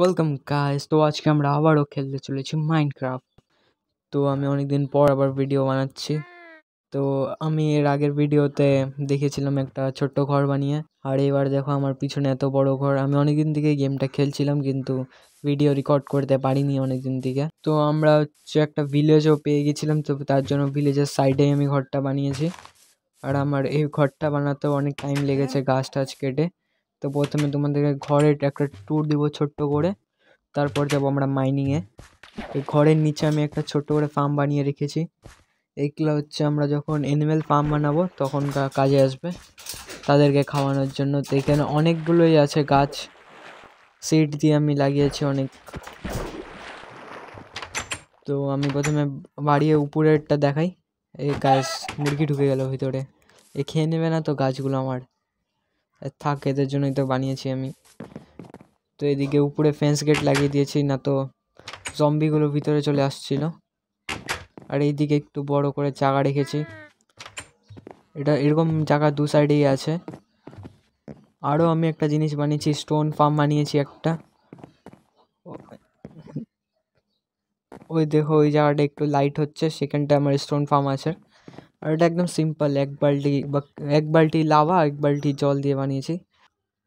welcome guys তো আজকে আমরা আবারও খেলতে চলেছি মাইনক্রাফ্ট তো আমি অনেকদিন পর আবার ভিডিও বানাচ্ছি তো আমি এর আগের ভিডিওতে দেখেছিলাম একটা ছোট্ট ঘর বানিয়ে আর এবার দেখো আমার পিছনে এত বড় ঘর আমি অনেকদিন থেকে গেমটা খেলছিলাম কিন্তু ভিডিও রেকর্ড করতে পারিনি অনেকদিন থেকে তো আমরা হচ্ছে একটা ভিলেজও পেয়ে গেছিলাম তো তার জন্য ভিলেজের সাইডেই আমি ঘরটা বানিয়েছি আর আমার এই ঘরটা বানাতেও অনেক টাইম লেগেছে গাছ টাছ কেটে তো প্রথমে তোমাদেরকে ঘরের একটা ট্যুর দিব ছোট্ট করে তারপর যাব আমরা মাইনিংয়ে এই ঘরের নিচে আমি একটা ছোট্ট করে ফার্ম বানিয়ে রেখেছি এইগুলো হচ্ছে আমরা যখন অ্যানিম্যাল ফার্ম বানাবো তখন কাজে আসবে তাদেরকে খাওয়ানোর জন্য তো এখানে অনেকগুলোই আছে গাছ সিড দিয়ে আমি লাগিয়েছি অনেক তো আমি প্রথমে বাড়িয়ে উপরেরটা দেখাই এই গাছ মুরগি ঢুকে গেল ভিতরে এ খেয়ে নেবে না তো গাছগুলো আমার থাক এদের জন্যই তো বানিয়েছি আমি তো এদিকে উপরে ফেন্স গেট লাগিয়ে দিয়েছি না তো জম্বিগুলো ভিতরে চলে আসছিল আর এইদিকে একটু বড় করে জায়গা রেখেছি এটা এরকম জায়গা দু সাইডেই আছে আরও আমি একটা জিনিস বানিয়েছি স্টোন ফার্ম বানিয়েছি একটা ওই দেখো ওই জায়গাটা একটু লাইট হচ্ছে সেখানটা আমার স্টোন ফার্ম আছে আর এটা একদম সিম্পল এক বালটি বা এক বালটি লাভা এক বালটি জল দিয়ে বানিয়েছি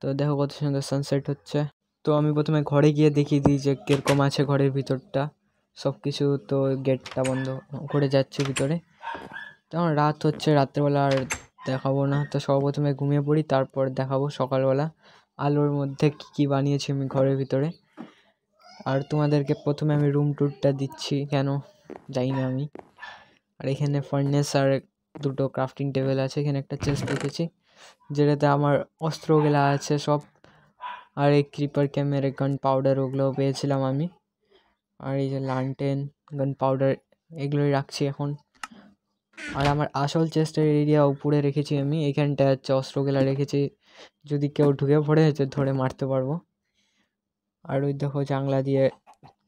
তো দেখো কত সুন্দর সানসেট হচ্ছে তো আমি প্রথমে ঘরে গিয়ে দেখিয়ে দিই যে কীরকম আছে ঘরের ভিতরটা সব কিছু তো গেটটা বন্ধ করে যাচ্ছে ভিতরে তখন রাত হচ্ছে রাত্রেবেলা আর দেখাবো না তো সর্বপ্রথমে ঘুমিয়ে পড়ি তারপর দেখাবো সকালবেলা আলোর মধ্যে কী কী বানিয়েছি আমি ঘরের ভিতরে আর তোমাদেরকে প্রথমে আমি রুম ট্যুরটা দিচ্ছি কেন যাই না আমি আর এখানে ফার্নেস আর দুটো ক্রাফটিং টেবিল আছে এখানে একটা চেস্ট দেখেছি যেটাতে আমার অস্ত্রগুলো আছে সব আর এই ক্রিপার ক্যামেরা গান পাউডার ওগুলোও পেয়েছিলাম আমি আর এই যে লান্টেন গান পাউডার এগুলোই রাখছি এখন আর আমার আসল চেস্টের এরিয়া উপরে রেখেছি আমি এখানটা হচ্ছে অস্ত্রগুলো রেখেছি যদি কেউ ঢুকে পড়ে ধরে মারতে পারবো আর ওই দেখো জাংলা দিয়ে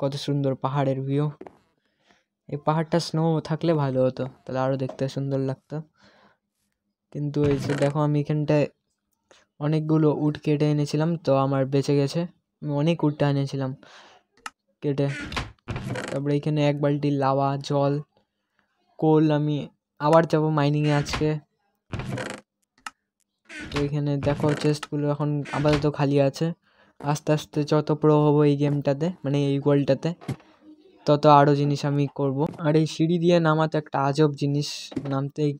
কত সুন্দর পাহাড়ের ভিউ এই পাহাড়টা স্নো থাকলে ভালো হতো তাহলে আরও দেখতে সুন্দর লাগতো কিন্তু এই যে দেখো আমি এখানটায় অনেকগুলো উট কেটে এনেছিলাম তো আমার বেঁচে গেছে আমি অনেক উটটা এনেছিলাম কেটে তারপরে এখানে এক বালটি লাওয়া জল কোল আমি আবার যাবো মাইনিংয়ে আজকে তো এখানে দেখো চেস্টগুলো এখন আপাতত খালি আছে আস্তে আস্তে যত প্রো হবো এই গেমটাতে মানে এই গোলটাতে তত আরও জিনিস আমি করব আর এই সিঁড়ি দিয়ে নামাতে একটা আজব জিনিস নামতেই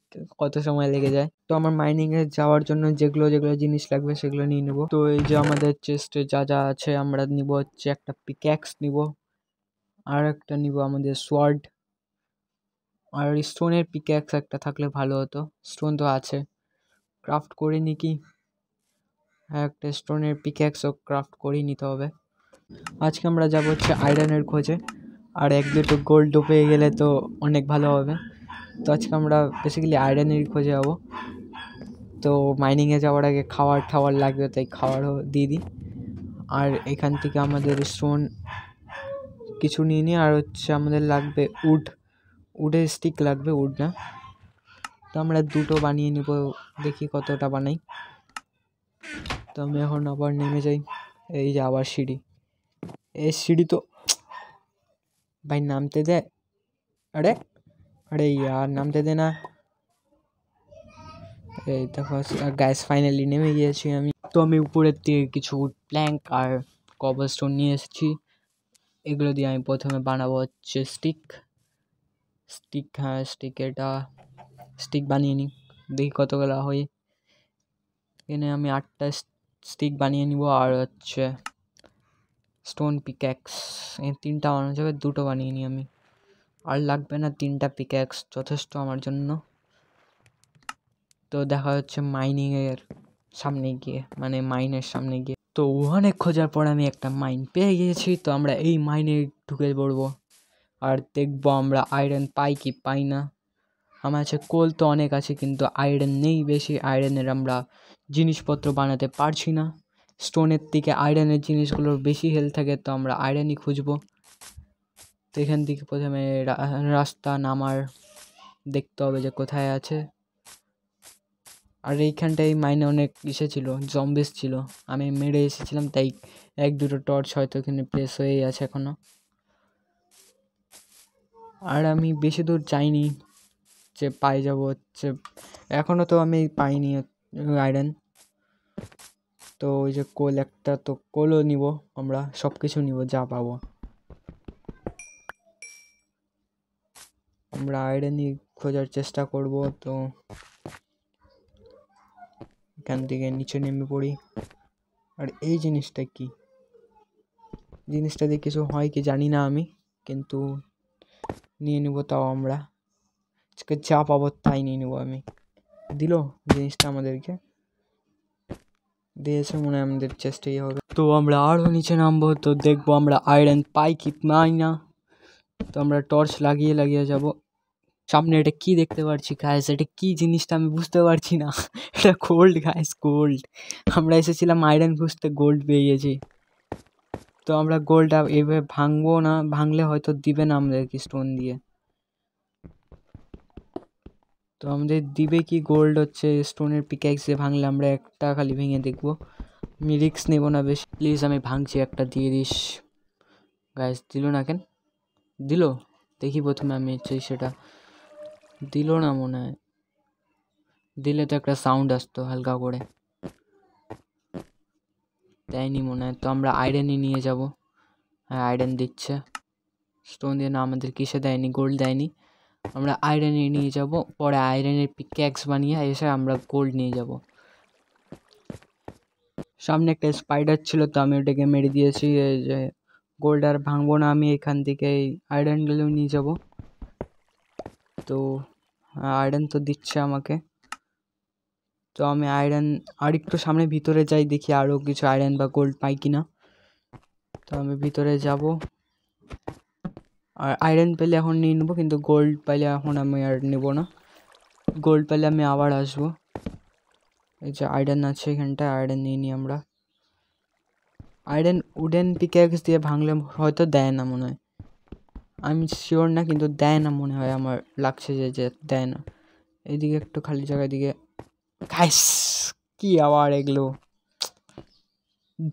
কত সময় লেগে যায় তো আমার মাইনিংয়ে যাওয়ার জন্য যেগুলো যেগুলো জিনিস লাগবে সেগুলো নিয়ে নেবো তো এই যে আমাদের চেস্টে যা যা আছে আমরা নিব হচ্ছে একটা পিক্যাক্স নিব আর একটা নিব আমাদের সোয়ার্ড আর স্টোনের পিক্যাক্স একটা থাকলে ভালো হতো স্টোন তো আছে ক্রাফট করে নি কি হ্যাঁ একটা স্টোনের পিক্যাক্সও ক্রাফট করেই নিতে হবে আজকে আমরা যাব হচ্ছে আয়রনের খোঁজে আর এক দুটো গোল্ড পেয়ে গেলে তো অনেক ভালো হবে তো আজকে আমরা বেসিক্যালি আয়রনের খোঁজে যাবো তো মাইনিংয়ে যাওয়ার আগে খাওয়ার ঠাওয়ার লাগবে তাই খাওয়ারও দিয়ে দিই আর এখান থেকে আমাদের স্টোন কিছু নিয়ে নিই আর হচ্ছে আমাদের লাগবে উড উডের স্টিক লাগবে উড না তো আমরা দুটো বানিয়ে নিব দেখি কতটা বানাই তো আমি এখন আবার নেমে যাই এই যে আবার সিঁড়ি এই সিঁড়ি তো भाई नामते दे अरे अरे यार नामते देना এই দেখো গ্যাস ফাইনালি নেমে গিয়েছি আমি তো আমি উপরের দিয়ে কিছু প্ল্যাঙ্ক আর কবল স্টোন নিয়ে এসেছি এগুলো দিয়ে আমি প্রথমে বানাবো হচ্ছে স্টিক স্টিক হ্যাঁ স্টিক এটা স্টিক বানিয়ে নিই দেখি কতগুলো হয় এখানে আমি আটটা স্টিক বানিয়ে নিব আর হচ্ছে স্টোন পিক্যাক্স এই তিনটা বানানো যাবে দুটো বানিয়ে নিই আমি আর লাগবে না তিনটা পিক্যাক্স যথেষ্ট আমার জন্য তো দেখা হচ্ছে মাইনিংয়ের সামনে গিয়ে মানে মাইনের সামনে গিয়ে তো অনেক খোঁজার পর আমি একটা মাইন পেয়ে গিয়েছি তো আমরা এই মাইনে ঢুকে পড়বো আর দেখবো আমরা আয়রন পাই কি পাই না আমার কাছে কোল তো অনেক আছে কিন্তু আয়রন নেই বেশি আয়রনের আমরা জিনিসপত্র বানাতে পারছি না স্টোনের থেকে আয়রনের জিনিসগুলোর বেশি হেল থাকে তো আমরা আয়রনই খুঁজবো তো এখান থেকে প্রথমে রাস্তা নামার দেখতে হবে যে কোথায় আছে আর এইখানটায় মাইনে অনেক ইসে ছিল জম্বেস ছিল আমি মেরে এসেছিলাম তাই এক দুটো টর্চ হয়তো এখানে প্লেস হয়েই আছে এখনও আর আমি বেশি দূর যাইনি যে পাই যাবো হচ্ছে এখনও তো আমি পাইনি আয়রন তো ওই যে কোল একটা তো কোলও নিব আমরা সব কিছু নিব যা পাবো আমরা আয়রনই খোঁজার চেষ্টা করব তো এখান থেকে নিচে নেমে পড়ি আর এই জিনিসটা কি জিনিসটা দিয়ে কিছু হয় কি জানি না আমি কিন্তু নিয়ে নেব তাও আমরা যা পাবো তাই নিয়ে নেবো আমি দিল জিনিসটা আমাদেরকে দিয়েছে মনে হয় আমাদের চেষ্টাই হবে তো আমরা আরও নিচে নামবো তো দেখবো আমরা আয়রন পাই কি পাই না তো আমরা টর্চ লাগিয়ে লাগিয়ে যাব সামনে এটা কি দেখতে পাচ্ছি গায়েস এটা কি জিনিসটা আমি বুঝতে পারছি না এটা গোল্ড গায়েস গোল্ড আমরা এসেছিলাম আয়রন খুঁজতে গোল্ড পেয়েছি তো আমরা গোল্ডটা এভাবে ভাঙবো না ভাঙলে হয়তো দিবে না আমাদেরকে স্টোন দিয়ে তো আমাদের দিবে কি গোল্ড হচ্ছে স্টোনের পিক্যাক্স দিয়ে ভাঙলে আমরা একটা খালি ভেঙে দেখবো আমি রিক্স নেবো না বেশ প্লিজ আমি ভাঙছি একটা দিয়ে দিস গাছ দিল না কেন দিল দেখি প্রথমে আমি চাই সেটা দিল না মনে হয় দিলে তো একটা সাউন্ড আসতো হালকা করে দেয়নি মনে হয় তো আমরা আয়রনই নিয়ে যাব হ্যাঁ আয়রন দিচ্ছে স্টোন দিয়ে না আমাদের কিসে দেয়নি গোল্ড দেয়নি আমরা আয়রন নিয়ে যাব পরে আয়রনের পিক্যাক্স বানিয়ে এসে আমরা গোল্ড নিয়ে যাব সামনে একটা স্পাইডার ছিল তো আমি ওটাকে মেরে দিয়েছি যে গোল্ড আর ভাঙবো না আমি এখান থেকে আয়রনগুলো নিয়ে যাব তো আয়রন তো দিচ্ছে আমাকে তো আমি আয়রন আর একটু সামনে ভিতরে যাই দেখি আরও কিছু আয়রন বা গোল্ড পাই কিনা তো আমি ভিতরে যাব আর আয়রন পেলে এখন নিয়ে নেবো কিন্তু গোল্ড পেলে এখন আমি আর নেবো না গোল্ড পেলে আমি আবার আসবো এই যে আয়রন আছে এখানটায় আয়রন নিয়ে নিই আমরা আয়রন উডেন পিক্যাক্স দিয়ে ভাঙলে হয়তো দেয় না মনে হয় আমি শিওর না কিন্তু দেয় না মনে হয় আমার লাগছে যে যে দেয় না এদিকে একটু খালি জায়গা দিকে খাইস কি আবার এগুলো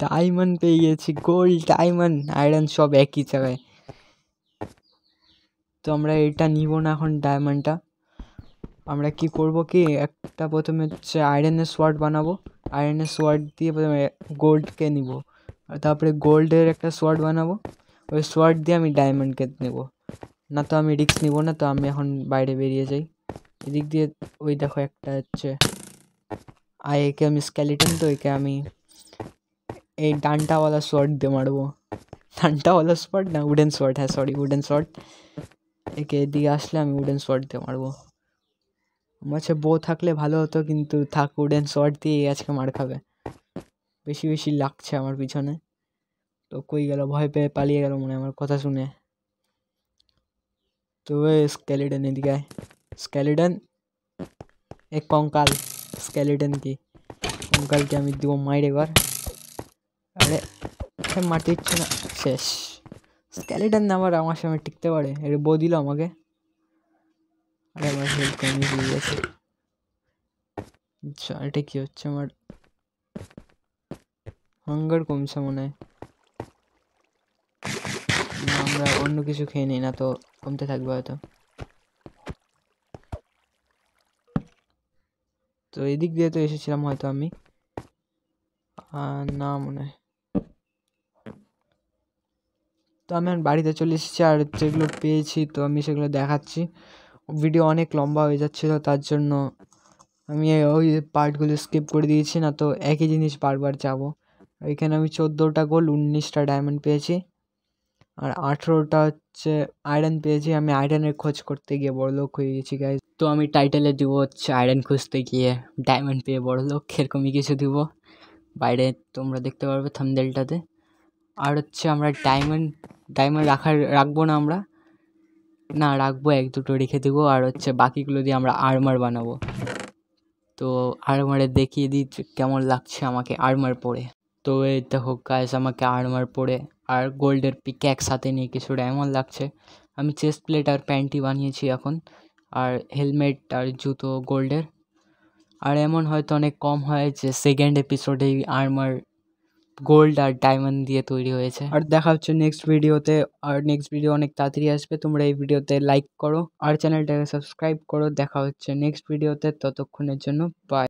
ডায়মন্ড পেয়ে গেছি গোল্ড ডায়মন্ড আয়রন সব একই জায়গায় তো আমরা এটা নিব না এখন ডায়মন্ডটা আমরা কি করব কি একটা প্রথমে যে আয়রনের সোর্ড বানাবো আয়রনের সোর্ড দিয়ে প্রথমে গোল্ড কিনে নিব আর তারপরে গোল্ডের একটা সোর্ড বানাবো ওই সোর্ড দিয়ে আমি ডায়মন্ড কিনে নেব না তো আমি রিস্ক নিব না তো আমি এখন বাইরে বেরিয়ে যাই এই দিক দিয়ে ওই দেখো একটা আছে আইকেম স্কেলিটন তোইকে আমি এই ডান্ডা वाला সোর্ড দিয়ে মারবো ডান্ডা वाला স্পড না वुডেন সোর্ড হ সরি वुডেন সোর্ড একে এদিকে আসলে আমি উডেন শট দিয়ে মারবো আমার কাছে বউ থাকলে ভালো হতো কিন্তু থাক উডেন শট দিয়ে আজকে মার খাবে বেশি বেশি লাগছে আমার পিছনে তো কই গেল ভয় পেয়ে পালিয়ে গেল মনে আমার কথা শুনে তো স্কেলিডেন এদিকে স্ক্যালিডেন স্কেলিডেন এক কঙ্কাল স্কেলিডেন কি কঙ্কালকে আমি দিব মাইর এবার আরে মারতে ইচ্ছে না শেষ না আমার আমার সামনে টিকতে পারে এর বউ দিল আমাকে আর আমার হেল্প কমিয়ে দিয়ে গেছে আচ্ছা এটা কী হচ্ছে আমার হাঙ্গার কমছে মনে হয় আমরা অন্য কিছু খেয়ে নিই না তো কমতে থাকবে হয়তো তো এদিক দিয়ে তো এসেছিলাম হয়তো আমি না মনে হয় তো আমি বাড়িতে চলে এসেছি আর যেগুলো পেয়েছি তো আমি সেগুলো দেখাচ্ছি ভিডিও অনেক লম্বা হয়ে যাচ্ছিলো তার জন্য আমি ওই পার্টগুলো স্কিপ করে দিয়েছি না তো একই জিনিস বারবার যাব এখানে আমি চোদ্দোটা গোল উনিশটা ডায়মন্ড পেয়েছি আর আঠেরোটা হচ্ছে আয়রন পেয়েছি আমি আয়রনের খোঁজ করতে গিয়ে লোক হয়ে গেছি গাই তো আমি টাইটেলে দিব হচ্ছে আয়রন খুঁজতে গিয়ে ডায়মন্ড পেয়ে লোক এরকমই কিছু দিব বাইরে তোমরা দেখতে পারবে থামদেলটাতে আর হচ্ছে আমরা ডায়মন্ড ডায়মন্ড রাখার রাখবো না আমরা না রাখবো এক দুটো রেখে দেবো আর হচ্ছে বাকিগুলো দিয়ে আমরা আর্মার বানাবো তো আর্মারে দেখিয়ে দিই কেমন লাগছে আমাকে আর্মার পরে তো এই দেখো কাজ আমাকে আর্মার পরে আর গোল্ডের পিক এক সাথে নিয়ে কিছুটা এমন লাগছে আমি চেস্ট প্লেট আর প্যান্টি বানিয়েছি এখন আর হেলমেট আর জুতো গোল্ডের আর এমন হয়তো অনেক কম হয় যে সেকেন্ড এপিসোডেই আর্মার গোল্ড আর ডায়মন্ড দিয়ে তৈরি হয়েছে আর দেখা হচ্ছে নেক্সট ভিডিওতে আর নেক্সট ভিডিও অনেক তাড়াতাড়ি আসবে তোমরা এই ভিডিওতে লাইক করো আর চ্যানেলটাকে সাবস্ক্রাইব করো দেখা হচ্ছে নেক্সট ভিডিওতে ততক্ষণের জন্য বাই